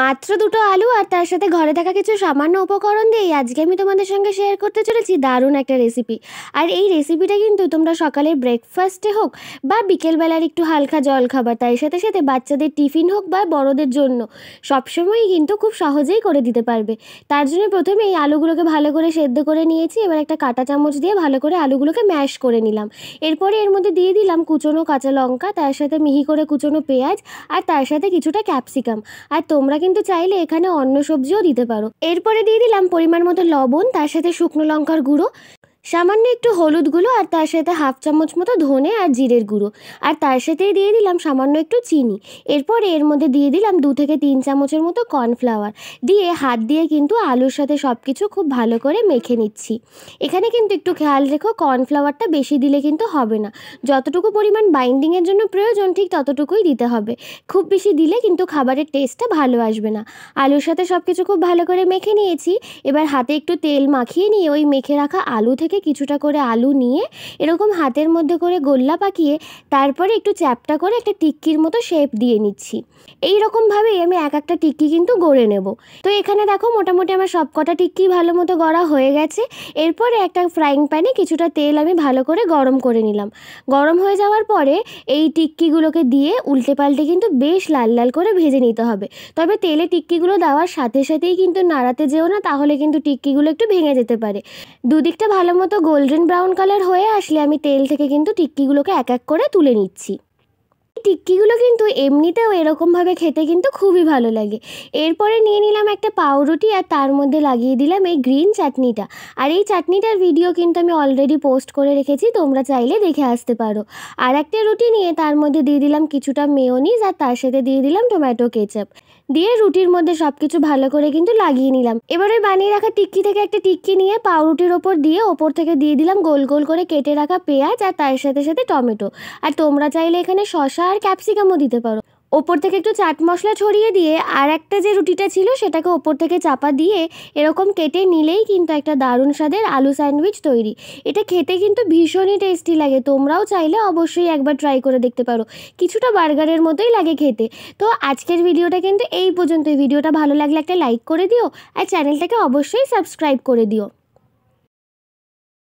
মাত্র দুটো আলু আর তার সাথে ঘরে থাকা কিছু সামান্য উপকরণ দিয়ে আজকে আমি তোমাদের সঙ্গে শেয়ার করতে চলেছি দারুণ একটা রেসিপি আর এই রেসিপিটা কিন্তু তোমরা সকালের ব্রেকফাস্টে হোক বা বিকেলবেলার একটু হালকা জল খাবার তার সাথে সাথে বাচ্চাদের টিফিন হোক বা বড়দের জন্য সবসময়ই কিন্তু খুব সহজেই করে দিতে পারবে তার জন্য প্রথমে এই আলুগুলোকে ভালো করে সেদ্ধ করে নিয়েছি এবার একটা কাঁটা চামচ দিয়ে ভালো করে আলুগুলোকে ম্যাশ করে নিলাম এরপরে এর মধ্যে দিয়ে দিলাম কুচনো কাঁচা লঙ্কা তার সাথে মিহি করে কুচনো পেঁয়াজ আর তার সাথে কিছুটা ক্যাপসিকাম আর তোমরা কিন্তু চাইলে এখানে অন্য সবজিও দিতে পারো এরপরে দিয়ে দিলাম পরিমাণ মতো লবণ তার সাথে শুকনো লঙ্কার গুঁড়ো সামান্য একটু হলুদ গুঁড়ো আর তার সাথে হাফ চামচ মতো ধনে আর জিরের গুঁড়ো আর তার সাথেই দিয়ে দিলাম সামান্য একটু চিনি এরপর এর মধ্যে দিয়ে দিলাম দু থেকে তিন চামচের মতো কর্নফ্লাওয়ার দিয়ে হাত দিয়ে কিন্তু আলুর সাথে সব কিছু খুব ভালো করে মেখে নিচ্ছি এখানে কিন্তু একটু খেয়াল রেখো কর্নফ্লাওয়ারটা বেশি দিলে কিন্তু হবে না যতটুকু পরিমাণ বাইন্ডিংয়ের জন্য প্রয়োজন ঠিক ততটুকুই দিতে হবে খুব বেশি দিলে কিন্তু খাবারের টেস্টটা ভালো আসবে না আলুর সাথে সব কিছু খুব ভালো করে মেখে নিয়েছি এবার হাতে একটু তেল মাখিয়ে নিয়ে ওই মেখে রাখা আলু থেকে থেকে কিছুটা করে আলু নিয়ে এরকম হাতের মধ্যে করে গোল্লা পাকিয়ে তারপরে একটু চ্যাপটা করে একটা টিক্কির মতো শেপ দিয়ে নিচ্ছি এই রকমভাবেই আমি এক একটা টিক্কি কিন্তু গড়ে নেব তো এখানে দেখো মোটামুটি আমার সব কটা টিক্কি ভালো মতো গড়া হয়ে গেছে এরপরে একটা ফ্রাইং প্যানে কিছুটা তেল আমি ভালো করে গরম করে নিলাম গরম হয়ে যাওয়ার পরে এই টিক্কিগুলোকে দিয়ে উল্টে পাল্টে কিন্তু বেশ লাল লাল করে ভেজে নিতে হবে তবে তেলে টিক্কিগুলো দেওয়ার সাথে সাথেই কিন্তু নাড়াতে যেও না তাহলে কিন্তু টিক্কিগুলো একটু ভেঙে যেতে পারে দুদিকটা ভালো মতো গোল্ডেন ব্রাউন কালার হয়ে আসলে আমি তেল থেকে কিন্তু টিক্কিগুলোকে এক এক করে তুলে নিচ্ছি টিক্কিগুলো কিন্তু এমনিতেও এরকমভাবে খেতে কিন্তু খুবই ভালো লাগে এরপরে নিয়ে নিলাম একটা পাউরুটি আর তার মধ্যে লাগিয়ে দিলাম এই গ্রিন চাটনিটা আর এই চাটনিটার ভিডিও কিন্তু আমি অলরেডি পোস্ট করে রেখেছি তোমরা চাইলে দেখে আসতে পারো আর একটা রুটি নিয়ে তার মধ্যে দিয়ে দিলাম কিছুটা মেয়নিজ আর তার সাথে দিয়ে দিলাম টমেটো কেচাপ দিয়ে রুটির মধ্যে সব কিছু ভালো করে কিন্তু লাগিয়ে নিলাম এবারে বানিয়ে রাখা টিক্কি থেকে একটা টিক্কি নিয়ে পাউরুটির ওপর দিয়ে ওপর থেকে দিয়ে দিলাম গোল গোল করে কেটে রাখা পেঁয়াজ আর তার সাথে সাথে টমেটো আর তোমরা চাইলে এখানে শশা আর ক্যাপসিকামও দিতে পারো ওপর থেকে একটু চাট মশলা ছড়িয়ে দিয়ে আর একটা যে রুটিটা ছিল সেটাকে ওপর থেকে চাপা দিয়ে এরকম কেটে নিলেই কিন্তু একটা দারুণ স্বাদের আলু স্যান্ডউইচ তৈরি এটা খেতে কিন্তু ভীষণই টেস্টি লাগে তোমরাও চাইলে অবশ্যই একবার ট্রাই করে দেখতে পারো কিছুটা বার্গারের মতোই লাগে খেতে তো আজকের ভিডিওটা কিন্তু এই পর্যন্তই ভিডিওটা ভালো লাগলে একটা লাইক করে দিও আর চ্যানেলটাকে অবশ্যই সাবস্ক্রাইব করে দিও